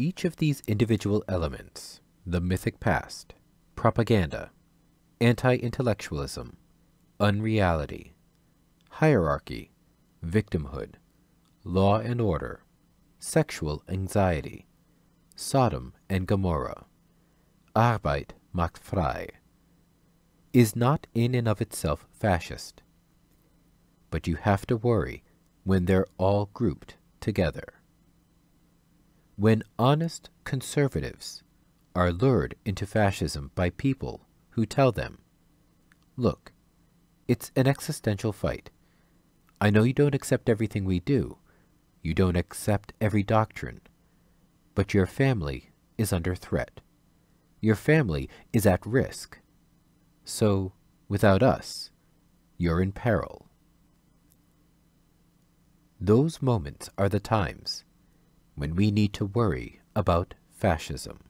Each of these individual elements, the mythic past, propaganda, anti-intellectualism, unreality, hierarchy, victimhood, law and order, sexual anxiety, Sodom and Gomorrah, Arbeit macht frei, is not in and of itself fascist. But you have to worry when they're all grouped together. When honest conservatives are lured into fascism by people who tell them, Look, it's an existential fight. I know you don't accept everything we do. You don't accept every doctrine. But your family is under threat. Your family is at risk. So, without us, you're in peril. Those moments are the times when we need to worry about fascism.